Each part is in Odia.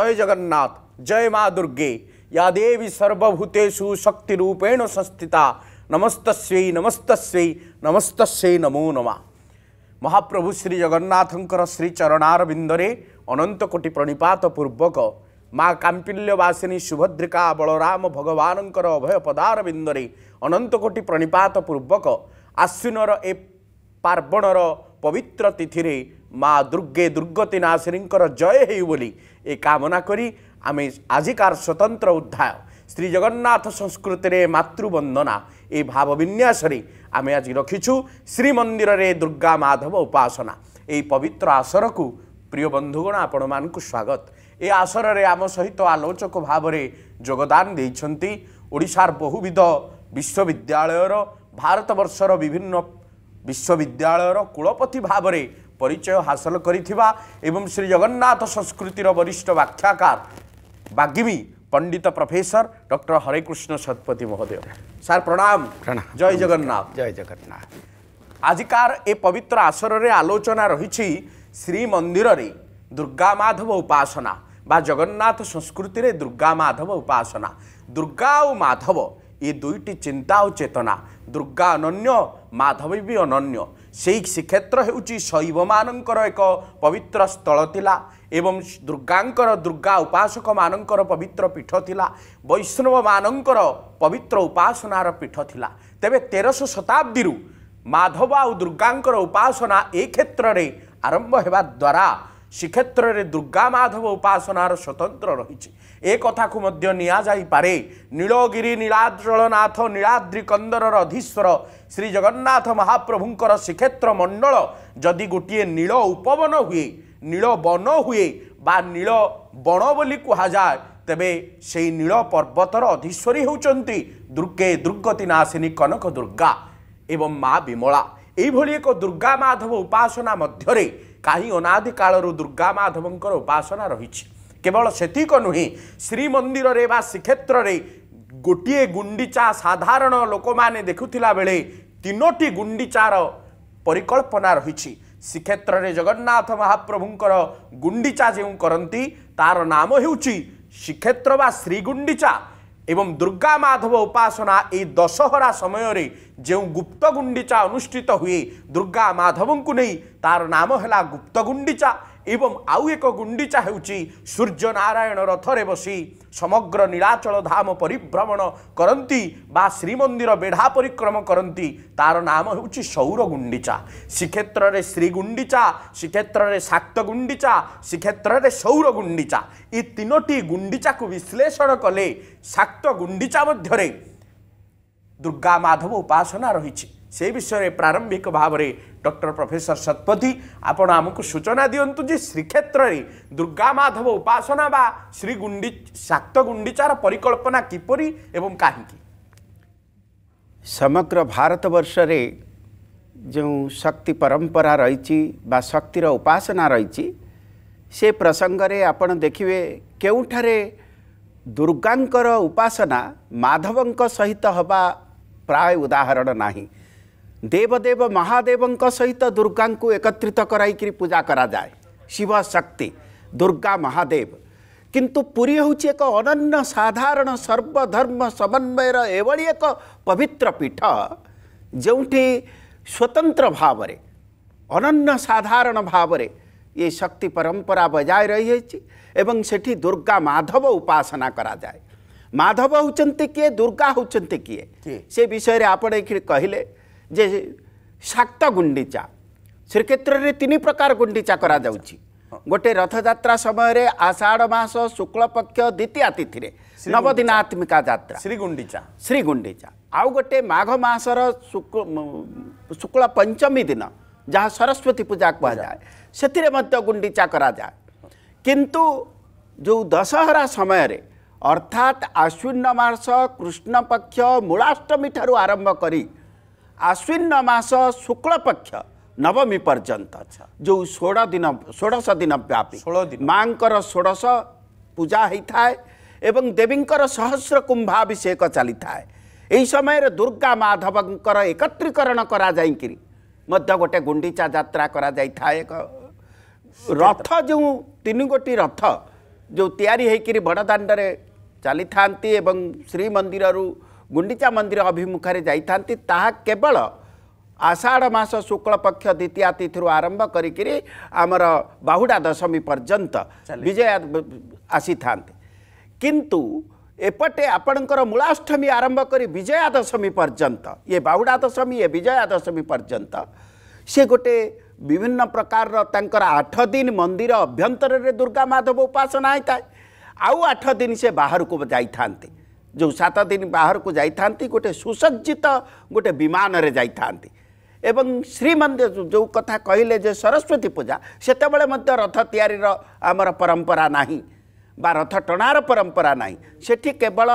जय जगन्नाथ जय माँ दुर्गे या देवी सर्वभूतेषु शक्ति रूपेण संस्थिता नमस्तस्वी नमस्तस्वी नमस्तस्वी नमो नमा महाप्रभु श्री जगन्नाथंकर श्री चरणारविंदे अनंत कोटि प्रणिपात पूर्वक माँ काल्यवासिनी सुभद्रिका बलराम भगवान अभय पदारविंदे अनंत कोटि प्रणिपात पूर्वक आश्विनर ए पार्वणर पवित्र तिथि माँ दुर्गे दुर्गतिनाशिनी जय हो बोली এই কামনা করি আমি আজিকার স্বতন্ত্র অধ্যায় শ্রীজগন্নাথ সংস্কৃতির মাতৃবন্দনা এই ভাববিন্যাসরে আমি আজ রক্ষিছু শ্রীমন্দিরের দুর্গা মাধব উপাসনা এই পবিত্র আসরকু প্রিয় বন্ধুগণ আপনার স্বাগত এ আসরের আম সহিত আলোচক ভাবে যোগদান দিয়েছেন ওড়শার বহুবিধ বিশ্ববিদ্যালয়ের ভারতবর্ষর বিভিন্ন বিশ্ববিদ্যালয়ের কুলপতি ভাবে ପରିଚୟ ହାସଲ କରିଥିବା ଏବଂ ଶ୍ରୀଜଗନ୍ନାଥ ସଂସ୍କୃତିର ବରିଷ୍ଠ ବ୍ୟାଖ୍ୟାକାର ବାଗିମୀ ପଣ୍ଡିତ ପ୍ରଫେସର ଡକ୍ଟର ହରେକୃଷ୍ଣ ଶତପଥୀ ମହୋଦୟ ସାର୍ ପ୍ରଣାମ ଜୟ ଜଗନ୍ନାଥ ଜୟ ଜଗନ୍ନାଥ ଆଜିକାର ଏ ପବିତ୍ର ଆସରରେ ଆଲୋଚନା ରହିଛି ଶ୍ରୀମନ୍ଦିରରେ ଦୁର୍ଗା ମାଧବ ଉପାସନା ବା ଜଗନ୍ନାଥ ସଂସ୍କୃତିରେ ଦୁର୍ଗା ମାଧବ ଉପାସନା ଦୁର୍ଗା ଆଉ ମାଧବ ଏ ଦୁଇଟି ଚିନ୍ତା ଆଉ ଚେତନା ଦୁର୍ଗା ଅନନ୍ୟ ମାଧବ ବି ଅନନ୍ୟ ସେହି ଶ୍ରୀକ୍ଷେତ୍ର ହେଉଛି ଶୈବମାନଙ୍କର ଏକ ପବିତ୍ର ସ୍ଥଳ ଥିଲା ଏବଂ ଦୁର୍ଗାଙ୍କର ଦୁର୍ଗା ଉପାସକମାନଙ୍କର ପବିତ୍ର ପୀଠ ଥିଲା ବୈଷ୍ଣବମାନଙ୍କର ପବିତ୍ର ଉପାସନାର ପୀଠ ଥିଲା ତେବେ ତେରଶହ ଶତାବ୍ଦୀରୁ ମାଧବ ଆଉ ଦୁର୍ଗାଙ୍କର ଉପାସନା ଏ କ୍ଷେତ୍ରରେ ଆରମ୍ଭ ହେବା ଦ୍ୱାରା ଶ୍ରୀକ୍ଷେତ୍ରରେ ଦୁର୍ଗା ମାଧବ ଉପାସନାର ସ୍ୱତନ୍ତ୍ର ରହିଛି ଏକଥାକୁ ମଧ୍ୟ ନିଆଯାଇପାରେ ନୀଳଗିରି ନୀଳାଚଳନାଥ ନୀଳାଦ୍ରି କନ୍ଦରର ଅଧୀଶ୍ୱର ଶ୍ରୀଜଗନ୍ନାଥ ମହାପ୍ରଭୁଙ୍କର ଶ୍ରୀକ୍ଷେତ୍ର ମଣ୍ଡଳ ଯଦି ଗୋଟିଏ ନୀଳ ଉପବନ ହୁଏ ନୀଳ ବନ ହୁଏ ବା ନୀଳ ବଣ ବୋଲି କୁହାଯାଏ ତେବେ ସେଇ ନୀଳ ପର୍ବତର ଅଧୀଶ୍ୱରୀ ହେଉଛନ୍ତି ଦୁର୍ଗେ ଦୁର୍ଗତି ନାଶିନୀ କନକ ଦୁର୍ଗା ଏବଂ ମା ବିମଳା ଏଇଭଳି ଏକ ଦୁର୍ଗା ମାଧବ ଉପାସନା ମଧ୍ୟରେ କାହିଁ ଅନାଦି କାଳରୁ ଦୁର୍ଗା ମାଧବଙ୍କର ଉପାସନା ରହିଛି କେବଳ ସେତିକ ନୁହେଁ ଶ୍ରୀମନ୍ଦିରରେ ବା ଶ୍ରୀକ୍ଷେତ୍ରରେ ଗୋଟିଏ ଗୁଣ୍ଡିଚା ସାଧାରଣ ଲୋକମାନେ ଦେଖୁଥିଲା ବେଳେ ତିନୋଟି ଗୁଣ୍ଡିଚାର ପରିକଳ୍ପନା ରହିଛି ଶ୍ରୀକ୍ଷେତ୍ରରେ ଜଗନ୍ନାଥ ମହାପ୍ରଭୁଙ୍କର ଗୁଣ୍ଡିଚା ଯେଉଁ କରନ୍ତି ତାର ନାମ ହେଉଛି ଶ୍ରୀକ୍ଷେତ୍ର ବା ଶ୍ରୀଗୁଣ୍ଡିଚା ଏବଂ ଦୁର୍ଗା ମାଧବ ଉପାସନା ଏଇ ଦଶହରା ସମୟରେ ଯେଉଁ ଗୁପ୍ତଗୁଣ୍ଡିଚା ଅନୁଷ୍ଠିତ ହୁଏ ଦୁର୍ଗା ମାଧବଙ୍କୁ ନେଇ ତାର ନାମ ହେଲା ଗୁପ୍ତଗୁଣ୍ଡିଚା ଏବଂ ଆଉ ଏକ ଗୁଣ୍ଡିଚା ହେଉଛି ସୂର୍ଯ୍ୟନାରାୟଣ ରଥରେ ବସି ସମଗ୍ର ନୀଳାଚଳ ଧାମ ପରିଭ୍ରମଣ କରନ୍ତି ବା ଶ୍ରୀମନ୍ଦିର ବେଢ଼ା ପରିକ୍ରମ କରନ୍ତି ତାର ନାମ ହେଉଛି ସୌର ଗୁଣ୍ଡିଚା ଶ୍ରୀକ୍ଷେତ୍ରରେ ଶ୍ରୀଗୁଣ୍ଡିଚା ଶ୍ରୀକ୍ଷେତ୍ରରେ ଶାକ୍ତ ଗୁଣ୍ଡିଚା ଶ୍ରୀକ୍ଷେତ୍ରରେ ସୌର ଗୁଣ୍ଡିଚା ଏ ତିନୋଟି ଗୁଣ୍ଡିଚାକୁ ବିଶ୍ଳେଷଣ କଲେ ଶାକ୍ତ ଗୁଣ୍ଡିଚା ମଧ୍ୟରେ ଦୁର୍ଗା ମାଧବ ଉପାସନା ରହିଛି ସେ ବିଷୟରେ ପ୍ରାରମ୍ଭିକ ଭାବରେ ଡକ୍ଟର ପ୍ରଫେସର ଶତପଥୀ ଆପଣ ଆମକୁ ସୂଚନା ଦିଅନ୍ତୁ ଯେ ଶ୍ରୀକ୍ଷେତ୍ରରେ ଦୁର୍ଗା ମାଧବ ଉପାସନା ବା ଶ୍ରୀ ଗୁଣ୍ଡି ସାତ ଗୁଣ୍ଡିଚାର ପରିକଳ୍ପନା କିପରି ଏବଂ କାହିଁକି ସମଗ୍ର ଭାରତବର୍ଷରେ ଯେଉଁ ଶକ୍ତି ପରମ୍ପରା ରହିଛି ବା ଶକ୍ତିର ଉପାସନା ରହିଛି ସେ ପ୍ରସଙ୍ଗରେ ଆପଣ ଦେଖିବେ କେଉଁଠାରେ ଦୁର୍ଗାଙ୍କର ଉପାସନା ମାଧବଙ୍କ ସହିତ ହେବା ପ୍ରାୟ ଉଦାହରଣ ନାହିଁ देवदेव महादेवଙ୍କ ସହିତ ଦୁର୍ଗାଙ୍କୁ ଏକତ୍ରିତ କରାଇକରି ପୂଜା କରାଯାଏ ଶିବ ଶକ୍ତି ଦୁର୍ଗା ମହାଦେବ କିନ୍ତୁ ପୁରୀ ହେଉଛି ଏକ ଅନନ୍ୟ ସାଧାରଣ ସର୍ବଧର୍ମ ସମନ୍ୱୟର ଏଭଳି ଏକ ପବିତ୍ର ପୀଠ ଯେଉଁଠି ସ୍ୱତନ୍ତ୍ର ଭାବରେ ଅନନ୍ୟ ସାଧାରଣ ଭାବରେ ଏ ଶକ୍ତି ପରମ୍ପରା ବଜାୟ ରହିଯାଇଛି ଏବଂ ସେଠି ଦୁର୍ଗା ମାଧବ ଉପାସନା କରାଯାଏ ମାଧବ ହେଉଛନ୍ତି କିଏ ଦୁର୍ଗା ହେଉଛନ୍ତି କିଏ ସେ ବିଷୟରେ ଆପଣ ଏଇଠି କହିଲେ ଯେ ସାତ ଗୁଣ୍ଡିଚା ଶ୍ରୀକ୍ଷେତ୍ରରେ ତିନି ପ୍ରକାର ଗୁଣ୍ଡିଚା କରାଯାଉଛି ଗୋଟେ ରଥଯାତ୍ରା ସମୟରେ ଆଷାଢ଼ ମାସ ଶୁକ୍ଳପକ୍ଷ ଦ୍ୱିତୀୟ ତିଥିରେ ନବଦିନ ଆତ୍ମିକା ଯାତ୍ରା ଶ୍ରୀଗୁଣ୍ଡିଚା ଶ୍ରୀଗୁଣ୍ଡିଚା ଆଉ ଗୋଟେ ମାଘ ମାସର ଶୁକ୍ଳ ପଞ୍ଚମୀ ଦିନ ଯାହା ସରସ୍ୱତୀ ପୂଜା କୁହାଯାଏ ସେଥିରେ ମଧ୍ୟ ଗୁଣ୍ଡିଚା କରାଯାଏ କିନ୍ତୁ ଯେଉଁ ଦଶହରା ସମୟରେ ଅର୍ଥାତ୍ ଆଶ୍ୱିନ ମାସ କୃଷ୍ଣପକ୍ଷ ମୂଳାଷ୍ଟମୀ ଠାରୁ ଆରମ୍ଭ କରି आश्विन मास शुक्लपक्ष नवमी पर्यंत जो दिन षोडश दिन व्यापी माँकर षोडश पूजा है थाए देवीको सहस्र कुम्भीषेक एही समय दुर्गा माधव एकत्रीकरण गोटे करा जात थाए रथ जो तीन गोटी रथ जो तिरी हैक चली दाण्डर एवं ए ଗୁଣ୍ଡିଚା ମନ୍ଦିର ଅଭିମୁଖରେ ଯାଇଥାନ୍ତି ତାହା କେବଳ ଆଷାଢ଼ ମାସ ଶୁକ୍ଳପକ୍ଷ ଦ୍ୱିତୀୟା ତିଥିରୁ ଆରମ୍ଭ କରିକିରି ଆମର ବାହୁଡ଼ା ଦଶମୀ ପର୍ଯ୍ୟନ୍ତ ବିଜୟ ଆସିଥାନ୍ତି କିନ୍ତୁ ଏପଟେ ଆପଣଙ୍କର ମୂଳାଷ୍ଟମୀ ଆରମ୍ଭ କରି ବିଜୟା ଦଶମୀ ପର୍ଯ୍ୟନ୍ତ ଇଏ ବାହୁଡ଼ା ଦଶମୀ ଇଏ ବିଜୟା ଦଶମୀ ପର୍ଯ୍ୟନ୍ତ ସେ ଗୋଟେ ବିଭିନ୍ନ ପ୍ରକାରର ତାଙ୍କର ଆଠ ଦିନ ମନ୍ଦିର ଅଭ୍ୟନ୍ତରରେ ଦୁର୍ଗା ମାଧବ ଉପାସନା ହୋଇଥାଏ ଆଉ ଆଠ ଦିନ ସେ ବାହାରକୁ ଯାଇଥାନ୍ତି ଯେଉଁ ସାତ ଦିନ ବାହାରକୁ ଯାଇଥାନ୍ତି ଗୋଟେ ସୁସଜ୍ଜିତ ଗୋଟେ ବିମାନରେ ଯାଇଥାନ୍ତି ଏବଂ ଶ୍ରୀମନ୍ଦିର ଯେଉଁ କଥା କହିଲେ ଯେ ସରସ୍ୱତୀ ପୂଜା ସେତେବେଳେ ମଧ୍ୟ ରଥ ତିଆରିର ଆମର ପରମ୍ପରା ନାହିଁ ବା ରଥ ଟଣାର ପରମ୍ପରା ନାହିଁ ସେଠି କେବଳ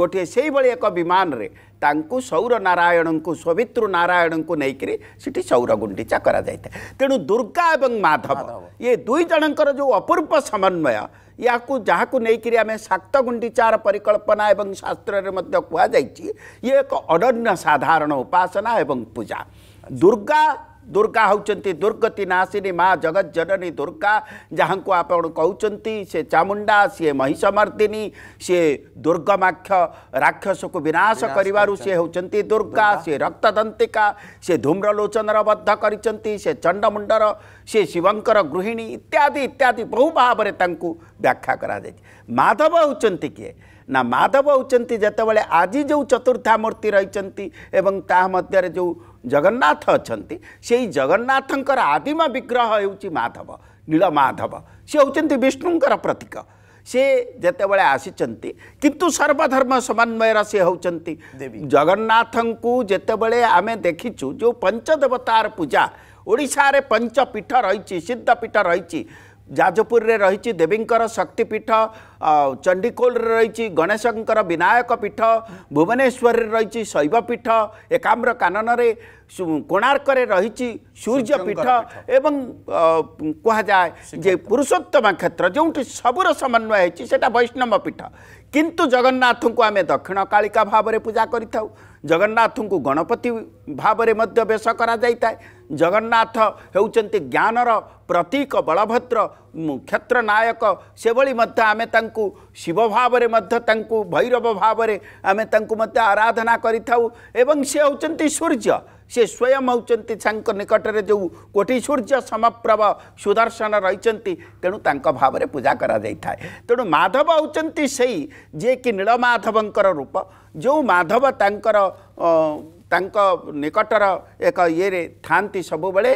ଗୋଟିଏ ସେଇଭଳି ଏକ ବିମାନରେ ତାଙ୍କୁ ସୌର ନାରାୟଣଙ୍କୁ ସୌଭିତୃ ନାରାୟଣଙ୍କୁ ନେଇକରି ସେଠି ସୌର ଗୁଣ୍ଡିଚା କରାଯାଇଥାଏ ତେଣୁ ଦୁର୍ଗା ଏବଂ ମାଧବ ଏ ଦୁଇ ଜଣଙ୍କର ଯେଉଁ ଅପୂର୍ବ ସମନ୍ୱୟ ୟାକୁ ଯାହାକୁ ନେଇକରି ଆମେ ସାତ ଗୁଣ୍ଡିଚାର ପରିକଳ୍ପନା ଏବଂ ଶାସ୍ତ୍ରରେ ମଧ୍ୟ କୁହାଯାଇଛି ଇଏ ଏକ ଅନନ୍ୟ ସାଧାରଣ ଉପାସନା ଏବଂ ପୂଜା ଦୁର୍ଗା ଦୁର୍ଗା ହେଉଛନ୍ତି ଦୁର୍ଗତି ନାସିନୀ ମା ଜଗତ ଜନନୀ ଦୁର୍ଗା ଯାହାଙ୍କୁ ଆପଣ କହୁଛନ୍ତି ସେ ଚାମୁଣ୍ଡା ସିଏ ମହିଷମର୍ଦ୍ଦିନୀ ସିଏ ଦୁର୍ଗମାକ୍ଷ ରାକ୍ଷସକୁ ବିନାଶ କରିବାରୁ ସେ ହେଉଛନ୍ତି ଦୁର୍ଗା ସିଏ ରକ୍ତଦନ୍ତିକା ସେ ଧୂମ୍ରଲୋଚନର ବଦ୍ଧ କରିଛନ୍ତି ସେ ଚଣ୍ଡମୁଣ୍ଡର ସେ ଶିବଙ୍କର ଗୃହିଣୀ ଇତ୍ୟାଦି ଇତ୍ୟାଦି ବହୁ ଭାବରେ ତାଙ୍କୁ ବ୍ୟାଖ୍ୟା କରାଯାଇଛି ମାଧବ ହେଉଛନ୍ତି କିଏ ନା ମାଧବ ହେଉଛନ୍ତି ଯେତେବେଳେ ଆଜି ଯେଉଁ ଚତୁର୍ଦ୍ଧା ମୂର୍ତ୍ତି ରହିଛନ୍ତି ଏବଂ ତାହା ମଧ୍ୟରେ ଯେଉଁ ଜଗନ୍ନାଥ ଅଛନ୍ତି ସେଇ ଜଗନ୍ନାଥଙ୍କର ଆଦିମ ବିଗ୍ରହ ହେଉଛି ମାଧବ ନୀଳମାଧବ ସେ ହେଉଛନ୍ତି ବିଷ୍ଣୁଙ୍କର ପ୍ରତୀକ ସେ ଯେତେବେଳେ ଆସିଛନ୍ତି କିନ୍ତୁ ସର୍ବଧର୍ମ ସମନ୍ୱୟର ସେ ହେଉଛନ୍ତି ଜଗନ୍ନାଥଙ୍କୁ ଯେତେବେଳେ ଆମେ ଦେଖିଛୁ ଯେଉଁ ପଞ୍ଚଦେବତାର ପୂଜା ଓଡ଼ିଶାରେ ପଞ୍ଚପୀଠ ରହିଛି ସିଦ୍ଧପୀଠ ରହିଛି ଯାଜପୁରରେ ରହିଛି ଦେବୀଙ୍କର ଶକ୍ତିପୀଠ ଚଣ୍ଡିକୋଲରେ ରହିଛି ଗଣେଶଙ୍କର ବିନାୟକ ପୀଠ ଭୁବନେଶ୍ୱରରେ ରହିଛି ଶୈବପୀଠ ଏକାମ୍ର କାନନରେ କୋଣାର୍କରେ ରହିଛି ସୂର୍ଯ୍ୟପୀଠ ଏବଂ କୁହାଯାଏ ଯେ ପୁରୁଷୋତ୍ତମ କ୍ଷେତ୍ର ଯେଉଁଠି ସବୁର ସମନ୍ୱୟ ହେଇଛି ସେଇଟା ବୈଷ୍ଣବ ପୀଠ କିନ୍ତୁ ଜଗନ୍ନାଥଙ୍କୁ ଆମେ ଦକ୍ଷିଣ କାଳିକା ଭାବରେ ପୂଜା କରିଥାଉ ଜଗନ୍ନାଥଙ୍କୁ ଗଣପତି ଭାବରେ ମଧ୍ୟ ବେଶ କରାଯାଇଥାଏ ଜଗନ୍ନାଥ ହେଉଛନ୍ତି ଜ୍ଞାନର ପ୍ରତୀକ ବଳଭଦ୍ର କ୍ଷେତ୍ର ନାୟକ ସେଭଳି ମଧ୍ୟ ଆମେ ତାଙ୍କୁ ଶିବ ଭାବରେ ମଧ୍ୟ ତାଙ୍କୁ ଭୈରବ ଭାବରେ ଆମେ ତାଙ୍କୁ ମଧ୍ୟ ଆରାଧନା କରିଥାଉ ଏବଂ ସେ ହେଉଛନ୍ତି ସୂର୍ଯ୍ୟ ସେ ସ୍ୱୟଂ ହେଉଛନ୍ତି ତାଙ୍କ ନିକଟରେ ଯେଉଁ କୋଟି ସୂର୍ଯ୍ୟ ସମପ୍ରଭ ସୁଦର୍ଶନ ରହିଛନ୍ତି ତେଣୁ ତାଙ୍କ ଭାବରେ ପୂଜା କରାଯାଇଥାଏ ତେଣୁ ମାଧବ ହେଉଛନ୍ତି ସେଇ ଯିଏକି ନୀଳମାଧବଙ୍କର ରୂପ ଯେଉଁ ମାଧବ ତାଙ୍କର ତାଙ୍କ ନିକଟର ଏକ ଇଏରେ ଥାନ୍ତି ସବୁବେଳେ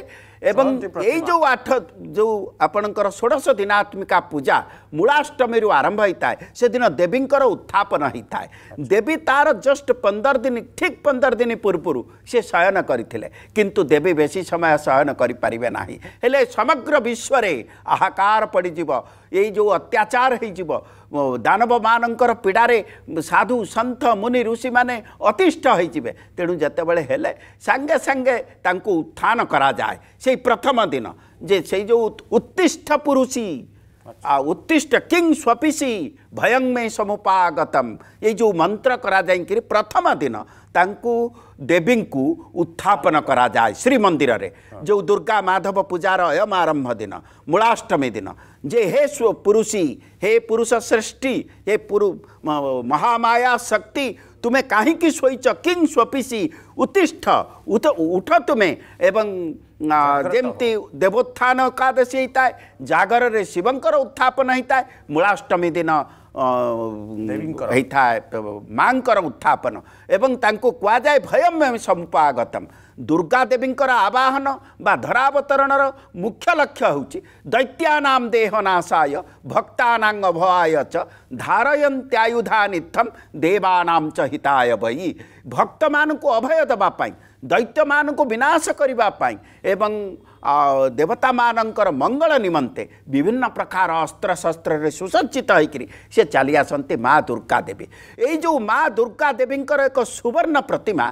ଏବଂ ଏଇ ଯେଉଁ ଆଠ ଯେଉଁ ଆପଣଙ୍କର ଷୋଡ଼ଶ ଦିନାତ୍ମିକା ପୂଜା ମୂଳାଷ୍ଟମୀରୁ ଆରମ୍ଭ ହୋଇଥାଏ ସେଦିନ ଦେବୀଙ୍କର ଉତ୍ଥାପନ ହୋଇଥାଏ ଦେବୀ ତା'ର ଜଷ୍ଟ ପନ୍ଦର ଦିନ ଠିକ୍ ପନ୍ଦର ଦିନ ପୂର୍ବରୁ ସେ ଶୟନ କରିଥିଲେ କିନ୍ତୁ ଦେବୀ ବେଶୀ ସମୟ ଶୟନ କରିପାରିବେ ନାହିଁ ହେଲେ ସମଗ୍ର ବିଶ୍ୱରେ ଆହାକାର ପଡ଼ିଯିବ ଏଇ ଯେଉଁ ଅତ୍ୟାଚାର ହୋଇଯିବ ଦାନବମାନଙ୍କର ପୀଡ଼ାରେ ସାଧୁ ସନ୍ଥ ମୁନି ଋଷିମାନେ ଅତିଷ୍ଠ ହୋଇଯିବେ ତେଣୁ ଯେତେବେଳେ ହେଲେ ସାଙ୍ଗେ ସାଙ୍ଗେ ତାଙ୍କୁ ଉତ୍ଥାନ କରାଯାଏ ସେଇ ପ୍ରଥମ ଦିନ ଯେ ସେଇ ଯେଉଁ ଉତ୍ତିଷ୍ଠ ପୁରୁଷୀ उत्तिष्ट किंग स्वपिसी भयं में समुपागतम ये जो मंत्र करा जाइकरी प्रथम दिन तांकू देवी को उत्थापन करा जाए श्री मंदिर रे जो दुर्गा माधव पूजार अयम आरंभ दिन मूलाष्टमी दिन जे हे स्व पुरुषी हे पुरुष सृष्टि हे पुरु महामाया शक्ति ତୁମେ କାହିଁକି ଶୋଇଛ କିଂ ସ୍ୱପିସି ଉତ୍ତିଷ୍ଠ ଉଠ ଉଠ ତୁମେ ଏବଂ ଯେମିତି ଦେବୋତ୍ଥାନ ଏକାଦଶୀ ହେଇଥାଏ ଜାଗରରେ ଶିବଙ୍କର ଉତ୍ଥାପନ ହେଇଥାଏ ମୂଳାଷ୍ଟମୀ ଦିନ मार उत्पन ए भयम सम्पागत दुर्गा देवीको आवाहन बा धरावतरण र मुख्य लक्ष्य हौ चाहिँ दैत्यानाम देहनासाय भक्तनाङ अभ चारन्त्यायुधानिथम देवनाम चिताय बहि भक्त मनको अभय को दैत्यमा विनाशक एवं ଦେବତାମାନଙ୍କର ମଙ୍ଗଳ ନିମନ୍ତେ ବିଭିନ୍ନ ପ୍ରକାର ଅସ୍ତ୍ରଶସ୍ତ୍ରରେ ସୁସଜ୍ଜିତ ହୋଇକରି ସେ ଚାଲି ଆସନ୍ତି ମା ଦୁର୍ଗା ଦେବୀ ଏଇ ଯେଉଁ ମା ଦୁର୍ଗା ଦେବୀଙ୍କର ଏକ ସୁବର୍ଣ୍ଣ ପ୍ରତିମା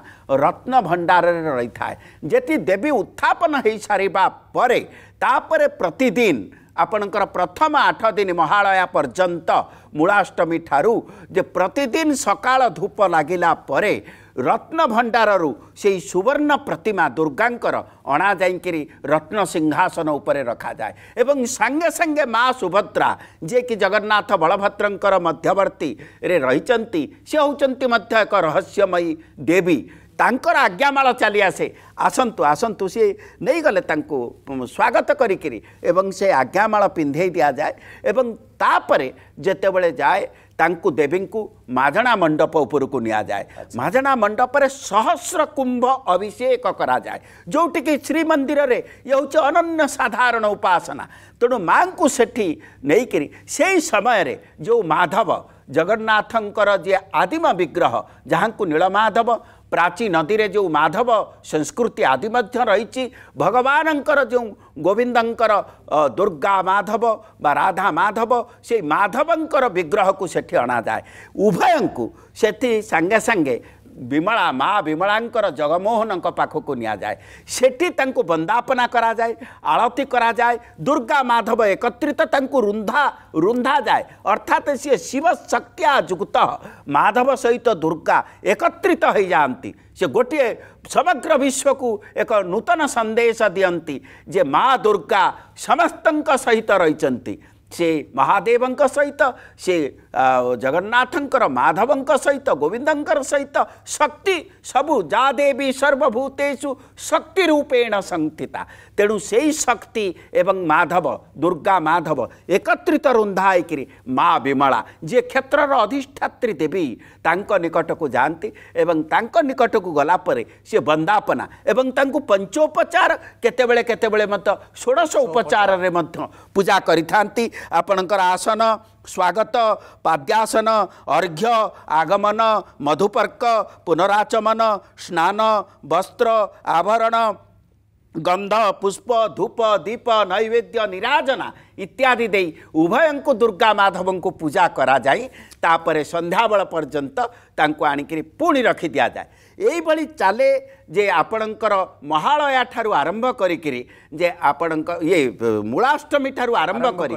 ରତ୍ନ ଭଣ୍ଡାରରେ ରହିଥାଏ ଯେଠି ଦେବୀ ଉତ୍ଥାପନ ହୋଇସାରିବା ପରେ ତାପରେ ପ୍ରତିଦିନ ଆପଣଙ୍କର ପ୍ରଥମ ଆଠ ଦିନ ମହାଳୟା ପର୍ଯ୍ୟନ୍ତ ମୂଳାଷ୍ଟମୀ ଠାରୁ ଯେ ପ୍ରତିଦିନ ସକାଳ ଧୂପ ଲାଗିଲା ପରେ ରତ୍ନ ଭଣ୍ଡାରରୁ ସେଇ ସୁବର୍ଣ୍ଣ ପ୍ରତିମା ଦୁର୍ଗାଙ୍କର ଅଣାଯାଇକିରି ରତ୍ନ ସିଂହାସନ ଉପରେ ରଖାଯାଏ ଏବଂ ସାଙ୍ଗେ ସାଙ୍ଗେ ମା ସୁଭଦ୍ରା ଯିଏକି ଜଗନ୍ନାଥ ବଳଭଦ୍ରଙ୍କର ମଧ୍ୟବର୍ତ୍ତୀରେ ରହିଛନ୍ତି ସେ ହେଉଛନ୍ତି ମଧ୍ୟ ଏକ ରହସ୍ୟମୟୀ ଦେବୀ ତାଙ୍କର ଆଜ୍ଞାମାଳ ଚାଲି ଆସେ ଆସନ୍ତୁ ଆସନ୍ତୁ ସିଏ ନେଇଗଲେ ତାଙ୍କୁ ସ୍ୱାଗତ କରିକିରି ଏବଂ ସେ ଆଜ୍ଞାମାଳ ପିନ୍ଧେଇ ଦିଆଯାଏ ଏବଂ ତାପରେ ଯେତେବେଳେ ଯାଏ ତାଙ୍କୁ ଦେବୀଙ୍କୁ ମାଝଣା ମଣ୍ଡପ ଉପରକୁ ନିଆଯାଏ ମାଝଣା ମଣ୍ଡପରେ ସହସ୍ର କୁମ୍ଭ ଅଭିଷେକ କରାଯାଏ ଯେଉଁଠିକି ଶ୍ରୀମନ୍ଦିରରେ ଇଏ ହେଉଛି ଅନନ୍ୟ ସାଧାରଣ ଉପାସନା ତେଣୁ ମାଆଙ୍କୁ ସେଠି ନେଇକରି ସେଇ ସମୟରେ ଯେଉଁ ମାଧବ ଜଗନ୍ନାଥଙ୍କର ଯିଏ ଆଦିମ ବିଗ୍ରହ ଯାହାଙ୍କୁ ନୀଳମାଧବ ପ୍ରାଚୀ ନଦୀରେ ଯେଉଁ ମାଧବ ସଂସ୍କୃତି ଆଦି ମଧ୍ୟ ରହିଛି ଭଗବାନଙ୍କର ଯେଉଁ ଗୋବିନ୍ଦଙ୍କର ଦୁର୍ଗା ମାଧବ ବା ରାଧା ମାଧବ ସେଇ ମାଧବଙ୍କର ବିଗ୍ରହକୁ ସେଠି ଅଣାଯାଏ ଉଭୟଙ୍କୁ ସେଠି ସାଙ୍ଗେ ସାଙ୍ଗେ ବିମଳା ମା ବିମଳାଙ୍କର ଜଗମୋହନଙ୍କ ପାଖକୁ ନିଆଯାଏ ସେଠି ତାଙ୍କୁ ବନ୍ଦାପନା କରାଯାଏ ଆଳତୀ କରାଯାଏ ଦୁର୍ଗା ମାଧବ ଏକତ୍ରିତ ତାଙ୍କୁ ରୁନ୍ଧା ରୁନ୍ଧାଯାଏ ଅର୍ଥାତ୍ ସିଏ ଶିବଶକ୍ତିଆ ଯୁକ୍ତ ମାଧବ ସହିତ ଦୁର୍ଗା ଏକତ୍ରିତ ହୋଇଯାଆନ୍ତି ସେ ଗୋଟିଏ ସମଗ୍ର ବିଶ୍ୱକୁ ଏକ ନୂତନ ସନ୍ଦେଶ ଦିଅନ୍ତି ଯେ ମା ଦୁର୍ଗା ସମସ୍ତଙ୍କ ସହିତ ରହିଛନ୍ତି ସେ ମହାଦେବଙ୍କ ସହିତ ସେ ଜଗନ୍ନାଥଙ୍କର ମାଧବଙ୍କ ସହିତ ଗୋବିନ୍ଦଙ୍କର ସହିତ ଶକ୍ତି ସବୁ ଯା ଦେବୀ ସର୍ବଭୂତେଷୁ ଶକ୍ତି ରୂପେଣ ସଂସ୍ଥିତା ତେଣୁ ସେଇ ଶକ୍ତି ଏବଂ ମାଧବ ଦୁର୍ଗା ମାଧବ ଏକତ୍ରିତ ରୁନ୍ଧା ହେଇକିରି ମା ବିମଳା ଯିଏ କ୍ଷେତ୍ରର ଅଧିଷ୍ଠାତ୍ରୀ ଦେବୀ ତାଙ୍କ ନିକଟକୁ ଯାଆନ୍ତି ଏବଂ ତାଙ୍କ ନିକଟକୁ ଗଲା ପରେ ସିଏ ବନ୍ଦାପନା ଏବଂ ତାଙ୍କୁ ପଞ୍ଚୋପଚାର କେତେବେଳେ କେତେବେଳେ ମଧ୍ୟ ଷୋଡ଼ଶ ଉପଚାରରେ ମଧ୍ୟ ପୂଜା କରିଥାନ୍ତି ଆପଣଙ୍କର ଆସନ ସ୍ୱାଗତ ପାଦ୍ୟାସନ ଅର୍ଘ୍ୟ ଆଗମନ ମଧୁପର୍କ ପୁନରାଚମନ ସ୍ନାନ ବସ୍ତ୍ର ଆଭରଣ ଗନ୍ଧ ପୁଷ୍ପ ଧୂପ ଦୀପ ନୈବେଦ୍ୟ ନିରାଜନା ଇତ୍ୟାଦି ଦେଇ ଉଭୟଙ୍କୁ ଦୁର୍ଗା ମାଧବଙ୍କୁ ପୂଜା କରାଯାଇ ତାପରେ ସନ୍ଧ୍ୟାବେଳ ପର୍ଯ୍ୟନ୍ତ ତାଙ୍କୁ ଆଣିକରି ପୁଣି ରଖି ଦିଆଯାଏ ଏଇଭଳି ଚାଲେ ଯେ ଆପଣଙ୍କର ମହାଳୟା ଠାରୁ ଆରମ୍ଭ କରିକିରି ଯେ ଆପଣଙ୍କ ଇଏ ମୂଳାଷ୍ଟମୀ ଠାରୁ ଆରମ୍ଭ କରି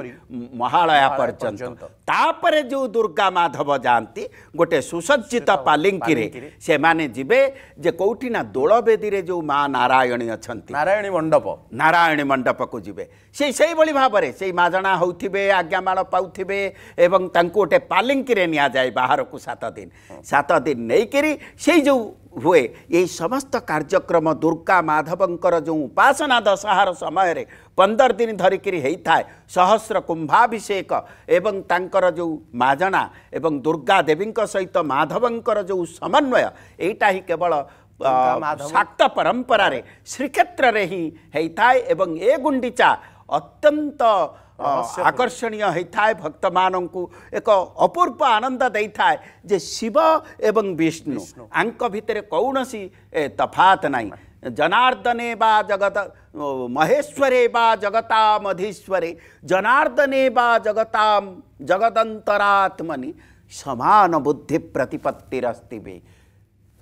ମହାଳୟା ପର୍ଯ୍ୟନ୍ତ ତାପରେ ଯେଉଁ ଦୁର୍ଗା ମାଧବ ଯାଆନ୍ତି ଗୋଟେ ସୁସଜ୍ଜିତ ପାଲିଙ୍କିରେ ସେମାନେ ଯିବେ ଯେ କେଉଁଠି ନା ଦୋଳବେଦୀରେ ଯେଉଁ ମା ନାରାୟଣୀ ଅଛନ୍ତି ନାରାୟଣୀ ମଣ୍ଡପ ନାରାୟଣୀ ମଣ୍ଡପକୁ ଯିବେ ସେ ସେଇଭଳି ଭାବରେ ସେଇ ମାଜଣା ହେଉଥିବେ ଆଜ୍ଞାମାଳ ପାଉଥିବେ ଏବଂ ତାଙ୍କୁ ଗୋଟେ ପାଲିଙ୍କିରେ ନିଆଯାଏ ବାହାରକୁ ସାତ ଦିନ ସାତ ଦିନ ନେଇକିରି ସେଇ ଯେଉଁ ହୁଏ ଏଇ ସମସ୍ତ କାର୍ଯ୍ୟକ୍ରମ ଦୁର୍ଗା ମାଧବଙ୍କର ଯେଉଁ ଉପାସନା ଦଶହର ସମୟରେ ପନ୍ଦର ଦିନ ଧରିକିରି ହେଇଥାଏ ସହସ୍ର କୁମ୍ଭାଭିଷେକ ଏବଂ ତାଙ୍କର ଯେଉଁ ମାଜଣା ଏବଂ ଦୁର୍ଗା ଦେବୀଙ୍କ ସହିତ ମାଧବଙ୍କର ଯେଉଁ ସମନ୍ୱୟ ଏଇଟା ହିଁ କେବଳ ଶାକ୍ତ ପରମ୍ପରାରେ ଶ୍ରୀକ୍ଷେତ୍ରରେ ହିଁ ହେଇଥାଏ ଏବଂ ଏ ଗୁଣ୍ଡିଚା ଅତ୍ୟନ୍ତ ଆକର୍ଷଣୀୟ ହୋଇଥାଏ ଭକ୍ତମାନଙ୍କୁ ଏକ ଅପୂର୍ବ ଆନନ୍ଦ ଦେଇଥାଏ ଯେ ଶିବ ଏବଂ ବିଷ୍ଣୁ ଆଙ୍କ ଭିତରେ କୌଣସି ତଫାତ ନାହିଁ ଜନାର୍ଦ୍ଦନେ ବା ଜଗତ ମହେଶ୍ୱରେ ବା ଜଗତା ମଧେଶ୍ୱରେ ଜନାର୍ଦ୍ଦନେ ବା ଜଗତା ଜଗଦନ୍ତରାତ୍ମନି ସମାନ ବୁଦ୍ଧି ପ୍ରତିପତ୍ତିର ସ୍ଥିବେ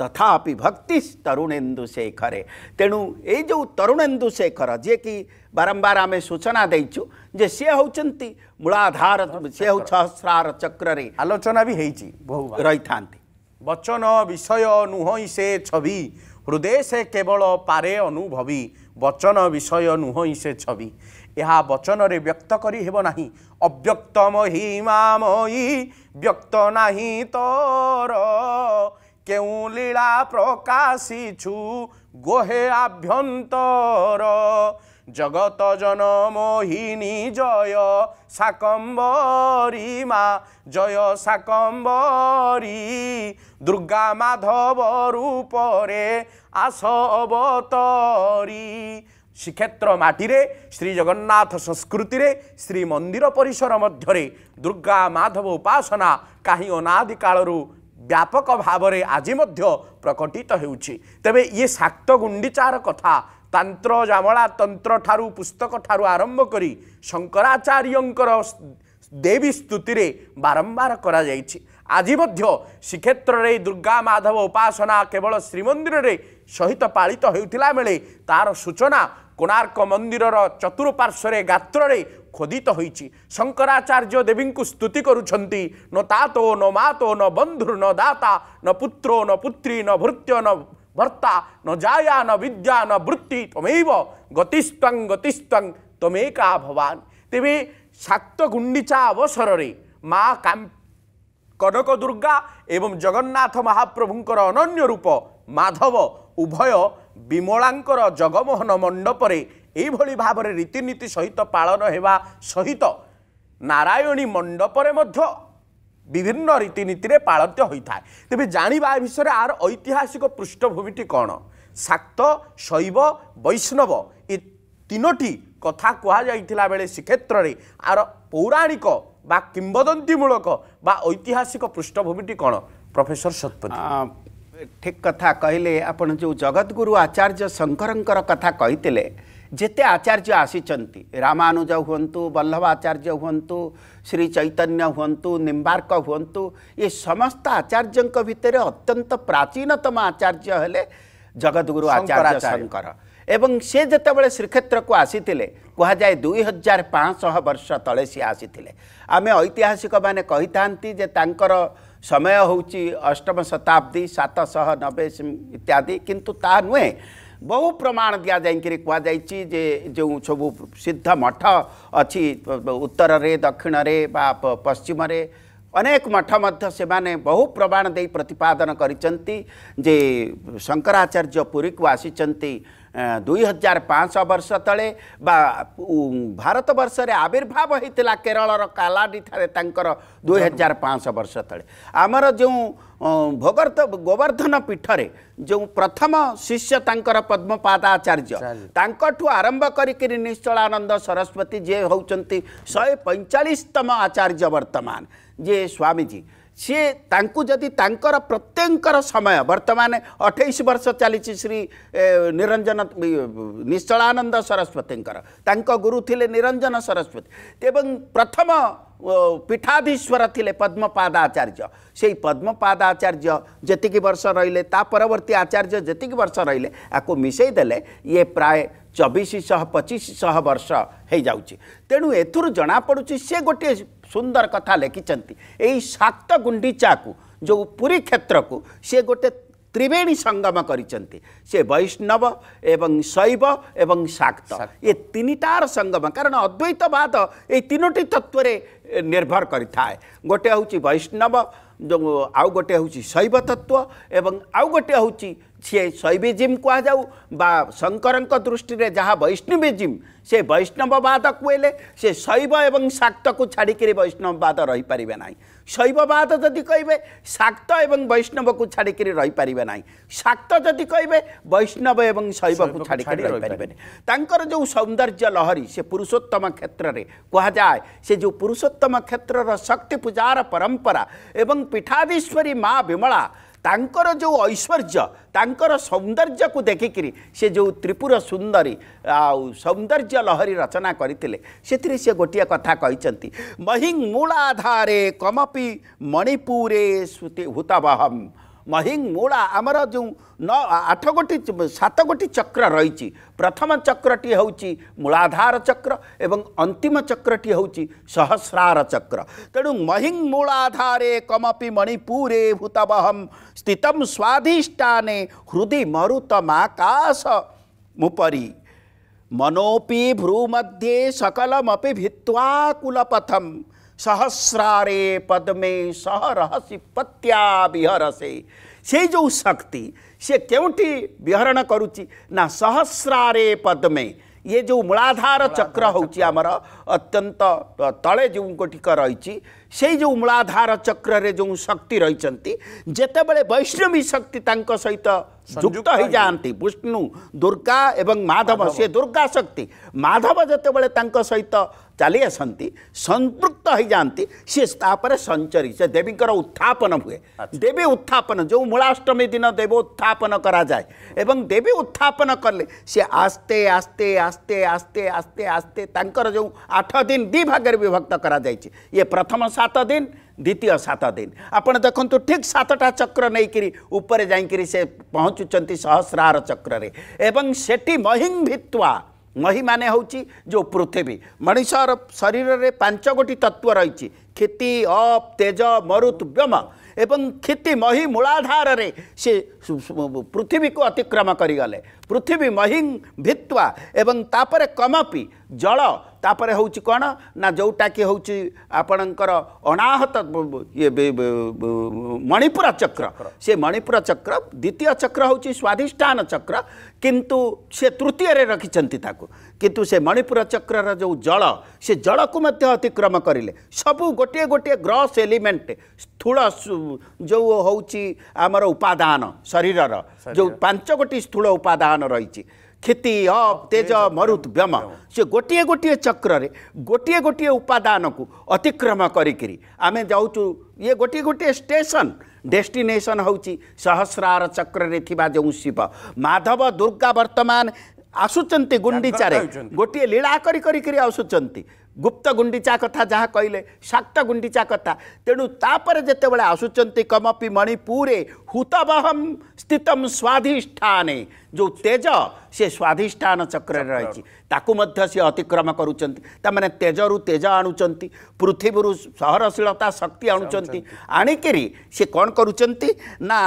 ତଥାପି ଭକ୍ତି ତରୁଣେନ୍ଦୁ ଶେଖରେ ତେଣୁ ଏଇ ଯେଉଁ ତରୁଣେନ୍ଦୁ ଶେଖର ଯିଏକି ବାରମ୍ବାର ଆମେ ସୂଚନା ଦେଇଛୁ ଯେ ସିଏ ହେଉଛନ୍ତି ମୂଳାଧାର ସିଏ ହେଉ ସହସ୍ରାର ଚକ୍ରରେ ଆଲୋଚନା ବି ହେଇଛି ବହୁ ରହିଥାନ୍ତି ବଚନ ବିଷୟ ନୁହଁ ସେ ଛବି ହୃଦୟ ସେ କେବଳ ପାରେ ଅନୁଭବୀ ବଚନ ବିଷୟ ନୁହଁ ସେ ଛବି ଏହା ବଚନରେ ବ୍ୟକ୍ତ କରି ହେବ ନାହିଁ ଅବ୍ୟକ୍ତ ମହିମା ମୟୀ ବ୍ୟକ୍ତ ନାହିଁ ତର କେଉଁ ଲୀଳା ପ୍ରକାଶିଛୁ ଗୋହେ ଆଭ୍ୟନ୍ତର ଜଗତ ଜନ ମୋହିନୀ ଜୟ ସାକମ୍ବରୀ ମା ଜୟ ସାକମ୍ବରୀ ଦୁର୍ଗା ମାଧବ ରୂପରେ ଆସ ଅବତରୀ ଶ୍ରୀକ୍ଷେତ୍ର ମାଟିରେ ଶ୍ରୀଜଗନ୍ନାଥ ସଂସ୍କୃତିରେ ଶ୍ରୀମନ୍ଦିର ପରିସର ମଧ୍ୟରେ ଦୁର୍ଗା ମାଧବ ଉପାସନା କାହିଁ ଅନାଦି କାଳରୁ ବ୍ୟାପକ ଭାବରେ ଆଜି ମଧ୍ୟ ପ୍ରକଟିତ ହେଉଛି ତେବେ ଇଏ ଶାକ୍ତ ଗୁଣ୍ଡିଚାର କଥା ତନ୍ତ୍ର ଜାମଳା ତନ୍ତ୍ର ଠାରୁ ପୁସ୍ତକ ଠାରୁ ଆରମ୍ଭ କରି ଶଙ୍କରାଚାର୍ଯ୍ୟଙ୍କର ଦେବୀ ସ୍ତୁତିରେ ବାରମ୍ବାର କରାଯାଇଛି ଆଜି ମଧ୍ୟ ଶ୍ରୀକ୍ଷେତ୍ରରେ ଦୁର୍ଗା ମାଧବ ଉପାସନା କେବଳ ଶ୍ରୀମନ୍ଦିରରେ ସହିତ ପାଳିତ ହେଉଥିଲା ବେଳେ ତାର ସୂଚନା କୋଣାର୍କ ମନ୍ଦିରର ଚତୁଃପାର୍ଶ୍ୱରେ ଗାତ୍ରରେ ଖୋଦିତ ହୋଇଛି ଶଙ୍କରାଚାର୍ଯ୍ୟ ଦେବୀଙ୍କୁ ସ୍ତୁତି କରୁଛନ୍ତି ନ ତାତୋ ନ ମାତୋ ନ ବନ୍ଧୁ ନ ଦାତା ନ ପୁତ୍ର ନ ପୁତ୍ରୀ ନ ଭୃତ୍ୟ ନ ଭର୍ତ୍ତା ନ ଜାୟା ନ ବିଦ୍ୟା ନ ବୃତ୍ତି ତମେଇବ ଗତିସ୍ତଂ ଗତିସ୍ତଂ ତମେ କା ଭବାନ ତେବେ ସାତ ଗୁଣ୍ଡିଚା ଅବସରରେ ମା କନକ ଦୁର୍ଗା ଏବଂ ଜଗନ୍ନାଥ ମହାପ୍ରଭୁଙ୍କର ଅନନ୍ୟ ରୂପ ମାଧବ ଉଭୟ ବିମଳାଙ୍କର ଜଗମୋହନ ମଣ୍ଡପରେ এইভাবে ভাবে রীতিনীতি সহিত পালন হওয়া সহিত নারায়ণী মণ্ডপরে মধ্যে বিভিন্ন রীতিনীতিরে পালিত হয়ে থাকে তবে জাঁয়া বিষয়ে আর ঐতিহাসিক পৃষ্ঠভূমিটি কণ শাক্ত শৈব বৈষ্ণব এ তিনোটি কথা কুহযাইলা বেড়ে শ্রীক্ষেত্রে আর পৌরাণিক বা কিংবদন্তীমূলক বা ঐতিহাসিক পৃষ্ঠভূমিটি কণ প্রফেসর শতপথী ঠিক কথা কহিলে আপনার যে জগদ্গুরু আচার্য শঙ্করঙ্কর কথা কইলে ଯେତେ ଆଚାର୍ଯ୍ୟ ଆସିଛନ୍ତି ରାମାନୁଜ ହୁଅନ୍ତୁ ବଲ୍ଲଭ ଆଚାର୍ଯ୍ୟ ହୁଅନ୍ତୁ ଶ୍ରୀ ଚୈତନ୍ୟ ହୁଅନ୍ତୁ ନିମ୍ବାର୍କ ହୁଅନ୍ତୁ ଏ ସମସ୍ତ ଆଚାର୍ଯ୍ୟଙ୍କ ଭିତରେ ଅତ୍ୟନ୍ତ ପ୍ରାଚୀନତମ ଆଚାର୍ଯ୍ୟ ହେଲେ ଜଗଦ୍ଗୁରୁ ଆଚାର୍ଯ୍ୟ ଶଙ୍କର ଏବଂ ସେ ଯେତେବେଳେ ଶ୍ରୀକ୍ଷେତ୍ରକୁ ଆସିଥିଲେ କୁହାଯାଏ ଦୁଇ ହଜାର ପାଞ୍ଚଶହ ବର୍ଷ ତଳେ ସିଏ ଆସିଥିଲେ ଆମେ ଐତିହାସିକମାନେ କହିଥାନ୍ତି ଯେ ତାଙ୍କର ସମୟ ହେଉଛି ଅଷ୍ଟମ ଶତାବ୍ଦୀ ସାତଶହ ନବେ ଇତ୍ୟାଦି କିନ୍ତୁ ତାହା ନୁହେଁ ବହୁ ପ୍ରମାଣ ଦିଆଯାଇକରି କୁହାଯାଇଛି ଯେ ଯେଉଁ ସବୁ ସିଦ୍ଧ ମଠ ଅଛି ଉତ୍ତରରେ ଦକ୍ଷିଣରେ ବା ପଶ୍ଚିମରେ ଅନେକ ମଠ ମଧ୍ୟ ସେମାନେ ବହୁ ପ୍ରମାଣ ଦେଇ ପ୍ରତିପାଦନ କରିଛନ୍ତି ଯେ ଶଙ୍କରାଚାର୍ଯ୍ୟ ପୁରୀକୁ ଆସିଛନ୍ତି ଦୁଇହଜାର ପାଞ୍ଚଶହ ବର୍ଷ ତଳେ ବା ଭାରତବର୍ଷରେ ଆବିର୍ଭାବ ହୋଇଥିଲା କେରଳର କାଲାଡ଼ିଠାରେ ତାଙ୍କର ଦୁଇହଜାର ପାଞ୍ଚଶହ ବର୍ଷ ତଳେ ଆମର ଯେଉଁ ଭୋଗର୍ଦ୍ଧ ଗୋବର୍ଦ୍ଧନ ପୀଠରେ ଯେଉଁ ପ୍ରଥମ ଶିଷ୍ୟ ତାଙ୍କର ପଦ୍ମପାଦାଚାର୍ଯ୍ୟ ତାଙ୍କଠୁ ଆରମ୍ଭ କରିକିରି ନିଶ୍ଚଳାନନ୍ଦ ସରସ୍ୱତୀ ଯିଏ ହେଉଛନ୍ତି ଶହେ ପଇଁଚାଳିଶତମ ଆଚାର୍ଯ୍ୟ ବର୍ତ୍ତମାନ ଯିଏ ସ୍ୱାମୀଜୀ सी जदि प्रत्येक समय बर्तमान अठाइस वर्ष चली श्री निरंजन निश्चलानंद सरस्वती गुरु थे निरंजन सरस्वती प्रथम पीठाधीश्वर थे पद्मपाद आचार्य से पद्मपाद आचार्य जी वर्ष रे परवर्ती आचार्य जी वर्ष रे आपको मिसईदे ये प्राय चबिश शह पचिश वर्ष हो जाए तेणु एथर जमापड़ी से गोटे ସୁନ୍ଦର କଥା ଲେଖିଛନ୍ତି ଏଇ ସାତ ଗୁଣ୍ଡିଚାକୁ ଯେଉଁ ପୁରୀ କ୍ଷେତ୍ରକୁ ସେ ଗୋଟେ ତ୍ରିବେଣୀ ସଙ୍ଗମ କରିଛନ୍ତି ସେ ବୈଷ୍ଣବ ଏବଂ ଶୈବ ଏବଂ ଶାକ୍ତ ଏ ତିନିଟାର ସଙ୍ଗମ କାରଣ ଅଦ୍ୱୈତବାଦ ଏଇ ତିନୋଟି ତତ୍ତ୍ୱରେ ନିର୍ଭର କରିଥାଏ ଗୋଟେ ହେଉଛି ବୈଷ୍ଣବ ଯେଉଁ ଆଉ ଗୋଟେ ହେଉଛି ଶୈବ ତତ୍ତ୍ୱ ଏବଂ ଆଉ ଗୋଟେ ହେଉଛି সে শৈবিজিম কুহযাও বা শঙ্করঙ্ক দৃষ্টিরে যা বৈষ্ণবিজিম সে বৈষ্ণববাদ কুহলে সে শৈব এবং শাক্তকু ছাড়িকি বৈষ্ণববাদ রইপারে না শৈববাদ যদি কহবে শাক্ত এবং বৈষ্ণবকু ছাড়িকি রইপারে না শাক্ত যদি কহবে বৈষ্ণব এবং শৈবকু ছাড়িকি রইপারে তাঁকর যে সৌন্দর্য লহরী সে পুরুষোত্তম ক্ষেত্রে কুহযায় সে যে পুরুষোত্তম ক্ষেত্রর শক্তি পূজার পরম্পরা এবং পীঠাধীশ্বরী মা বিমলা ତାଙ୍କର ଯେଉଁ ଐଶ୍ୱର୍ଯ୍ୟ ତାଙ୍କର ସୌନ୍ଦର୍ଯ୍ୟକୁ ଦେଖିକିରି ସେ ଯେଉଁ ତ୍ରିପୁର ସୁନ୍ଦରୀ ଆଉ ସୌନ୍ଦର୍ଯ୍ୟ ଲହରୀ ରଚନା କରିଥିଲେ ସେଥିରେ ସେ ଗୋଟିଏ କଥା କହିଛନ୍ତି ମହିଂ ମୂଳାଧାରେ କମପି ମଣିପୁରେ ହୃତବହମ୍ ମହିଂ ମୂଳା ଆମର ଯେଉଁ न आठ गोटी सात गोटी चक्र रही प्रथम चक्रटी मूलाधार चक्र एवं अंतिम चक्रटी चक्र तेणु महिंग मूलाधारे कमपि मणिपूरे भूतवहम स्थितम स्वाधिष्ठाने हृदि मुपरी मनोपी भ्रूमध्ये सकलमपि भित्वा कुलपथम सहस्रारे पद्मे पत्या विहरसे ସେଇ ଯେଉଁ ଶକ୍ତି ସେ କେଉଁଠି ବିହରଣ କରୁଛି ନା ସହସ୍ରାରେ ପଦ୍ମେ ଇଏ ଯେଉଁ ମୂଳାଧାର ଚକ୍ର ହେଉଛି ଆମର ଅତ୍ୟନ୍ତ ତଳେ ଯେଉଁ ଗୋଟିକ ରହିଛି ସେଇ ଯେଉଁ ମୂଳାଧାର ଚକ୍ରରେ ଯେଉଁ ଶକ୍ତି ରହିଛନ୍ତି ଯେତେବେଳେ ବୈଷ୍ଣବୀ ଶକ୍ତି ତାଙ୍କ ସହିତ ଯୁକ୍ତ ହୋଇଯାଆନ୍ତି ବିଷ୍ଣୁ ଦୁର୍ଗା ଏବଂ ମାଧବ ସେ ଦୁର୍ଗା ଶକ୍ତି ମାଧବ ଯେତେବେଳେ ତାଙ୍କ ସହିତ ଚାଲି ଆସନ୍ତି ସମ୍ପୃକ୍ତ ହୋଇଯାଆନ୍ତି ସିଏ ତାପରେ ସଞ୍ଚରି ସେ ଦେବୀଙ୍କର ଉତ୍ଥାପନ ହୁଏ ଦେବୀ ଉତ୍ଥାପନ ଯେଉଁ ମୂଳାଷ୍ଟମୀ ଦିନ ଦେବ ଉତ୍ଥାପନ କରାଯାଏ ଏବଂ ଦେବୀ ଉତ୍ଥାପନ କଲେ ସିଏ ଆସ୍ତେ ଆସ୍ତେ ଆସ୍ତେ ଆସ୍ତେ ଆସ୍ତେ ଆସ୍ତେ ତାଙ୍କର ଯେଉଁ ଆଠ ଦିନ ଦୁଇ ଭାଗରେ ବିଭକ୍ତ କରାଯାଇଛି ଇଏ ପ୍ରଥମ ସାତ ଦିନ ଦ୍ୱିତୀୟ ସାତ ଦିନ ଆପଣ ଦେଖନ୍ତୁ ଠିକ୍ ସାତଟା ଚକ୍ର ନେଇକିରି ଉପରେ ଯାଇକିରି ସେ ପହଞ୍ଚୁଛନ୍ତି ସହସ୍ରାର ଚକ୍ରରେ ଏବଂ ସେଠି ମହିଂ ଭିତ୍ୱା ମହି ମାନେ ହେଉଛି ଯେଉଁ ପୃଥିବୀ ମଣିଷର ଶରୀରରେ ପାଞ୍ଚ ଗୋଟି ତତ୍ତ୍ୱ ରହିଛି କ୍ଷିତି ଅପ୍ ତେଜ ମରୁତ୍ ବ୍ୟମ ଏବଂ କ୍ଷିତି ମହି ମୂଳାଧାରରେ ସେ ପୃଥିବୀକୁ ଅତିକ୍ରମ କରିଗଲେ ପୃଥିବୀ ମହି ଭିତ୍ତୁଆ ଏବଂ ତାପରେ କମପି ଜଳ ତାପରେ ହେଉଛି କ'ଣ ନା ଯେଉଁଟାକି ହେଉଛି ଆପଣଙ୍କର ଅଣାହତ ଇଏ ମଣିପୁର ଚକ୍ର ସେ ମଣିପୁର ଚକ୍ର ଦ୍ୱିତୀୟ ଚକ୍ର ହେଉଛି ସ୍ୱାଧିଷ୍ଠାନ ଚକ୍ର କିନ୍ତୁ ସେ ତୃତୀୟରେ ରଖିଛନ୍ତି ତାକୁ କିନ୍ତୁ ସେ ମଣିପୁର ଚକ୍ରର ଯେଉଁ ଜଳ ସେ ଜଳକୁ ମଧ୍ୟ ଅତିକ୍ରମ କରିଲେ ସବୁ ଗୋଟିଏ ଗୋଟିଏ ଗ୍ରସ୍ ଏଲିମେଣ୍ଟ ସ୍ଥୂଳ ଯେଉଁ ହେଉଛି ଆମର ଉପାଦାନ ଶରୀରର ଯେଉଁ ପାଞ୍ଚ ଗୋଟି ସ୍ଥୂଳ ଉପାଦାନ ରହିଛି କ୍ଷତି ଅପ୍ ତେଜ ମରୁତ ବ୍ୟମ ସେ ଗୋଟିଏ ଗୋଟିଏ ଚକ୍ରରେ ଗୋଟିଏ ଗୋଟିଏ ଉପାଦାନକୁ ଅତିକ୍ରମ କରିକିରି ଆମେ ଯାଉଛୁ ଇଏ ଗୋଟିଏ ଗୋଟିଏ ଷ୍ଟେସନ୍ ଡେଷ୍ଟିନେସନ୍ ହେଉଛି ସହସ୍ରାର ଚକ୍ରରେ ଥିବା ଯେଉଁ ଶିବ ମାଧବ ଦୁର୍ଗା ବର୍ତ୍ତମାନ ଆସୁଛନ୍ତି ଗୁଣ୍ଡିଚାରେ ଗୋଟିଏ ଲୀଳା କରି କରିକିରି ଆସୁଛନ୍ତି ଗୁପ୍ତ ଗୁଣ୍ଡିଚା କଥା ଯାହା କହିଲେ ଶାକ୍ତ ଗୁଣ୍ଡିଚା କଥା ତେଣୁ ତାପରେ ଯେତେବେଳେ ଆସୁଛନ୍ତି କମପି ମଣିପୁରରେ ହୁତବହମ ସ୍ଥିତମ ସ୍ୱାଧିଷ୍ଠାନେ ଯେଉଁ ତେଜ ସେ ସ୍ୱାଧିଷ୍ଠାନ ଚକ୍ରରେ ରହିଛି ତାକୁ ମଧ୍ୟ ସେ ଅତିକ୍ରମ କରୁଛନ୍ତି ତାମାନେ ତେଜରୁ ତେଜ ଆଣୁଛନ୍ତି ପୃଥିବୀରୁ ସହରଶୀଳତା ଶକ୍ତି ଆଣୁଛନ୍ତି ଆଣିକିରି ସେ କ'ଣ କରୁଛନ୍ତି ନା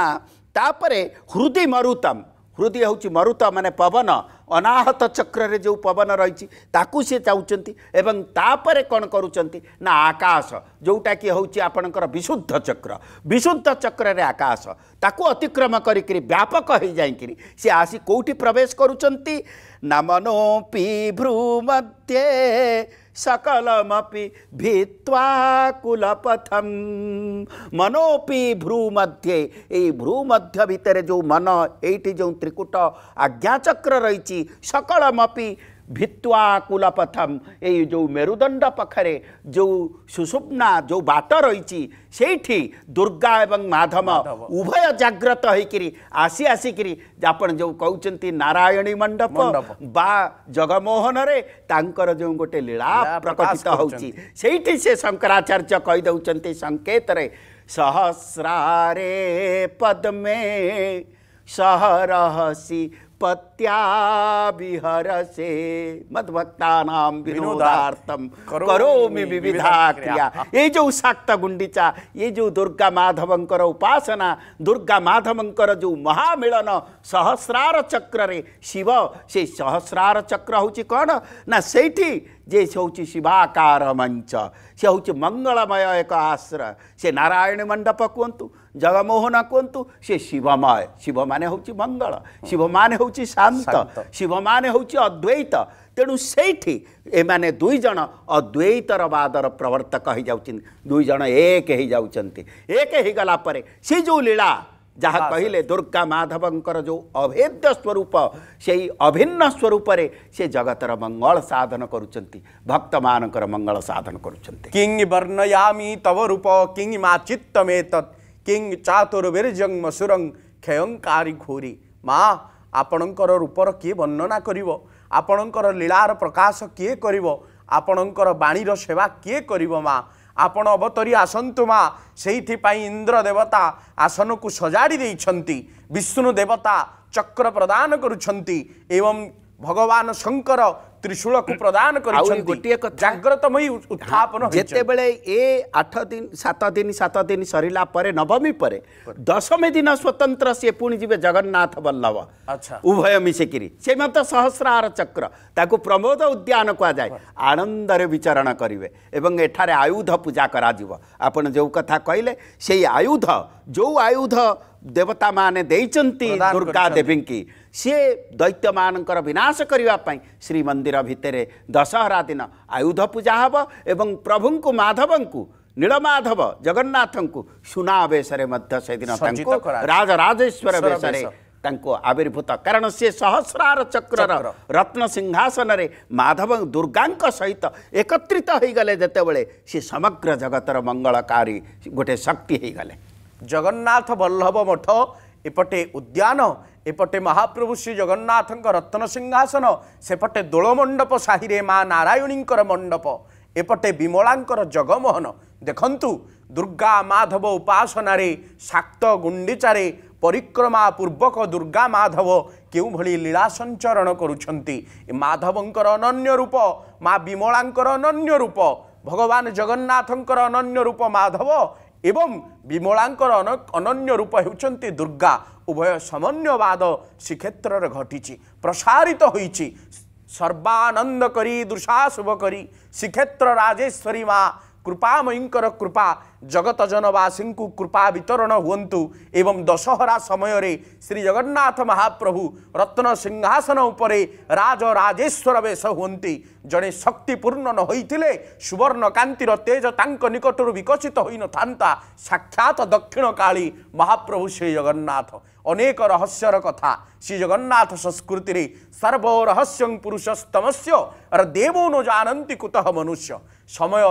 ତାପରେ ହୃଦି ମରୁତମ ହୃଦି ହେଉଛି ମରୁତ ମାନେ ପବନ ଅନାହତ ଚକ୍ରରେ ଯେଉଁ ପବନ ରହିଛି ତାକୁ ସିଏ ଚାହୁଁଛନ୍ତି ଏବଂ ତାପରେ କ'ଣ କରୁଛନ୍ତି ନା ଆକାଶ ଯେଉଁଟାକି ହେଉଛି ଆପଣଙ୍କର ବିଶୁଦ୍ଧ ଚକ୍ର ବିଶୁଦ୍ଧ ଚକ୍ରରେ ଆକାଶ ତାକୁ ଅତିକ୍ରମ କରିକିରି ବ୍ୟାପକ ହେଇଯାଇକିରି ସିଏ ଆସି କେଉଁଠି ପ୍ରବେଶ କରୁଛନ୍ତି ନାମନୋ ପିଭ୍ରୁ ମଧ୍ୟ सकलमपि भित्वा कुलपथम मनोपि भ्रूमध्ये ଏଇ ଭ୍ରୂମଧ୍ୟ ଭିତରେ ଯେଉଁ ମନ ଏଇଠି ଯେଉଁ ତ୍ରିକୁଟ ଆଜ୍ଞାଚକ୍ର ରହିଛି ସକଳମପି ଭିତ୍ୱା କୁଲପଥମ୍ ଏଇ ଯେଉଁ ମେରୁଦଣ୍ଡ ପାଖରେ ଯେଉଁ ସୁଷୁପ୍ନା ଯେଉଁ ବାଟ ରହିଛି ସେଇଠି ଦୁର୍ଗା ଏବଂ ମାଧବ ଉଭୟ ଜାଗ୍ରତ ହୋଇକିରି ଆସି ଆସିକିରି ଆପଣ ଯେଉଁ କହୁଛନ୍ତି ନାରାୟଣୀ ମଣ୍ଡପ ବା ଜଗମୋହନରେ ତାଙ୍କର ଯେଉଁ ଗୋଟେ ଲୀଳା ପ୍ରକଟିତ ହେଉଛି ସେଇଠି ସେ ଶଙ୍କରାଚାର୍ଯ୍ୟ କହିଦେଉଛନ୍ତି ସଙ୍କେତରେ ସହସ୍ରାରେ ପଦ୍ମେ ସହରହସି पत्या विहर से मदभक्ता नाम विनोदार्थम करो में विविधा क्रिया ये जो उषाक्त गुंडीचा ये जो दुर्गा माधवंकर उपासना दुर्गा माधवंकर जो महामिलन सहस्रार चक्र रे शिव से सहस्रार चक्र हूँ कौन ना से जे हूँ शिवाकार मंच से हूँ मंगलमय एक आश्रय से नारायण मंडप कहतु ଜଗମୋହନ କୁହନ୍ତୁ ସେ ଶିବମୟ ଶିବମାନେ ହେଉଛି ମଙ୍ଗଳ ଶିବମାନେ ହେଉଛି ଶାନ୍ତ ଶିବମାନେ ହେଉଛି ଅଦ୍ୱୈତ ତେଣୁ ସେଇଠି ଏମାନେ ଦୁଇ ଜଣ ଅଦ୍ୱୈତର ବାଦର ପ୍ରବର୍ତ୍ତକ ହୋଇଯାଉଛନ୍ତି ଦୁଇ ଜଣ ଏକ ହୋଇଯାଉଛନ୍ତି ଏକ ହୋଇଗଲା ପରେ ସେ ଯେଉଁ ଲୀଳା ଯାହା କହିଲେ ଦୁର୍ଗା ମାଧବଙ୍କର ଯେଉଁ ଅଭେଦ୍ୟ ସ୍ୱରୂପ ସେଇ ଅଭିନ୍ନ ସ୍ୱରୂପରେ ସେ ଜଗତର ମଙ୍ଗଳ ସାଧନ କରୁଛନ୍ତି ଭକ୍ତମାନଙ୍କର ମଙ୍ଗଳ ସାଧନ କରୁଛନ୍ତି କିଂ ବର୍ଣ୍ଣୟାମି ତବ ରୂପ କିଂ ମା ଚିତ୍ତମେ ତତ୍ କିଙ୍ଗ ଚାତୁରବେର ଜଙ୍ଗ ମସୁରଂ କ୍ଷୟଂ କାରି ଘୋରି ମା ଆପଣଙ୍କର ରୂପର କିଏ ବର୍ଣ୍ଣନା କରିବ ଆପଣଙ୍କର ଲୀଳାର ପ୍ରକାଶ କିଏ କରିବ ଆପଣଙ୍କର ବାଣୀର ସେବା କିଏ କରିବ ମା ଆପଣ ଅବତରି ଆସନ୍ତୁ ମା ସେଇଥିପାଇଁ ଇନ୍ଦ୍ର ଦେବତା ଆସନକୁ ସଜାଡ଼ି ଦେଇଛନ୍ତି ବିଷ୍ଣୁ ଦେବତା ଚକ୍ର ପ୍ରଦାନ କରୁଛନ୍ତି ଏବଂ ଭଗବାନ ଶଙ୍କର त्रिशूल को प्रदान उत्थापन दिन सात दिन सात दिन सरला नवमी पर दशमी दिन स्वतंत्र सी पुणी जी जगन्नाथ बल्लभ अच्छा उभय मिसिकी सहस्रार चक्र ताकू प्रमोद उद्यान कह जाए आनंद विचरण करेंगे आयुध पूजा करो कथा कहले आयुध जो आयुध ଦେବତା ମାନେ ଦେଇଛନ୍ତି ଦୁର୍ଗା ଦେବୀଙ୍କି ସିଏ ଦୈତ୍ୟମାନଙ୍କର ବିନାଶ କରିବା ପାଇଁ ଶ୍ରୀମନ୍ଦିର ଭିତରେ ଦଶହରା ଦିନ ଆୟୁଧ ପୂଜା ହେବ ଏବଂ ପ୍ରଭୁଙ୍କୁ ମାଧବଙ୍କୁ ନୀଳମାଧବ ଜଗନ୍ନାଥଙ୍କୁ ସୁନା ବେଶରେ ମଧ୍ୟ ସେଦିନ ତାଙ୍କୁ ରାଜରାଜେଶ୍ୱର ବେଶରେ ତାଙ୍କୁ ଆବିର୍ଭୂତ କାରଣ ସିଏ ସହସ୍ରାର ଚକ୍ରର ରତ୍ନ ସିଂହାସନରେ ମାଧବ ଦୁର୍ଗାଙ୍କ ସହିତ ଏକତ୍ରିତ ହୋଇଗଲେ ଯେତେବେଳେ ସିଏ ସମଗ୍ର ଜଗତର ମଙ୍ଗଳକାରୀ ଗୋଟେ ଶକ୍ତି ହୋଇଗଲେ ଜଗନ୍ନାଥ ବଲ୍ଲଭ ମଠ ଏପଟେ ଉଦ୍ୟାନ ଏପଟେ ମହାପ୍ରଭୁ ଶ୍ରୀ ଜଗନ୍ନାଥଙ୍କ ରତ୍ନ ସିଂହାସନ ସେପଟେ ଦୋଳମଣ୍ଡପ ସାହିରେ ମା ନାରାୟଣୀଙ୍କର ମଣ୍ଡପ ଏପଟେ ବିମଳାଙ୍କର ଜଗମୋହନ ଦେଖନ୍ତୁ ଦୁର୍ଗା ମାଧବ ଉପାସନାରେ ଶାକ୍ତ ଗୁଣ୍ଡିଚାରେ ପରିକ୍ରମା ପୂର୍ବକ ଦୁର୍ଗା ମାଧବ କେଉଁଭଳି ଲୀଳା ସଞ୍ଚରଣ କରୁଛନ୍ତି ମାଧବଙ୍କର ଅନନ୍ୟ ରୂପ ମା ବିମଳାଙ୍କର ଅନନ୍ୟ ରୂପ ଭଗବାନ ଜଗନ୍ନାଥଙ୍କର ଅନନ୍ୟ ରୂପ ମାଧବ ଏବଂ ବିମଳାଙ୍କର ଅନନ୍ୟ ରୂପ ହେଉଛନ୍ତି ଦୁର୍ଗା ଉଭୟ ସମନ୍ୱୟବାଦ ଶ୍ରୀକ୍ଷେତ୍ରରେ ଘଟିଛି ପ୍ରସାରିତ ହୋଇଛି ସର୍ବାନନ୍ଦ କରି ଦୃଶାଶୁଭ କରି ଶ୍ରୀକ୍ଷେତ୍ର ରାଜେଶ୍ୱରୀ ମା' କୃପାମୟୀଙ୍କର କୃପା ଜଗତ ଜନବାସୀଙ୍କୁ କୃପା ବିତରଣ ହୁଅନ୍ତୁ ଏବଂ ଦଶହରା ସମୟରେ ଶ୍ରୀଜଗନ୍ନାଥ ମହାପ୍ରଭୁ ରତ୍ନ ସିଂହାସନ ଉପରେ ରାଜରାଜେଶ୍ୱର ବେଶ ହୁଅନ୍ତି ଜଣେ ଶକ୍ତିପୂର୍ଣ୍ଣ ନ ହୋଇଥିଲେ ସୁବର୍ଣ୍ଣ କାନ୍ତିର ତେଜ ତାଙ୍କ ନିକଟରୁ ବିକଶିତ ହୋଇନଥାନ୍ତା ସାକ୍ଷାତ ଦକ୍ଷିଣକାଳୀ ମହାପ୍ରଭୁ ଶ୍ରୀଜଗନ୍ନାଥ ଅନେକ ରହସ୍ୟର କଥା ଶ୍ରୀଜଗନ୍ନାଥ ସଂସ୍କୃତିରେ ସର୍ବ ରହସ୍ୟ ପୁରୁଷ ସ୍ତମସ୍ୟ ଦେବୋ ନ ଜାଣନ୍ତି କୁତଃ ମନୁଷ୍ୟ ସମୟ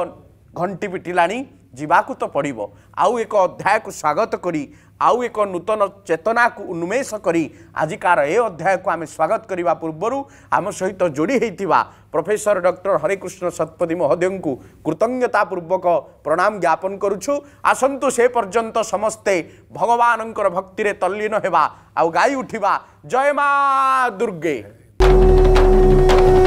ଘଣ୍ଟି ପିଟିଲାଣି ଯିବାକୁ ତ ପଡ଼ିବ ଆଉ ଏକ ଅଧ୍ୟାୟକୁ ସ୍ୱାଗତ କରି ଆଉ ଏକ ନୂତନ ଚେତନାକୁ ଉନ୍ମେଷ କରି ଆଜିକାର ଏ ଅଧ୍ୟାୟକୁ ଆମେ ସ୍ୱାଗତ କରିବା ପୂର୍ବରୁ ଆମ ସହିତ ଯୋଡ଼ି ହୋଇଥିବା ପ୍ରଫେସର ଡକ୍ଟର ହରେକୃଷ୍ଣ ଶତପଥୀ ମହୋଦୟଙ୍କୁ କୃତଜ୍ଞତା ପୂର୍ବକ ପ୍ରଣାମ ଜ୍ଞାପନ କରୁଛୁ ଆସନ୍ତୁ ସେ ପର୍ଯ୍ୟନ୍ତ ସମସ୍ତେ ଭଗବାନଙ୍କର ଭକ୍ତିରେ ତଲ୍ଲୀନ ହେବା ଆଉ ଗାଇ ଉଠିବା ଜୟ ମା ଦୁର୍ଗେ Thank you.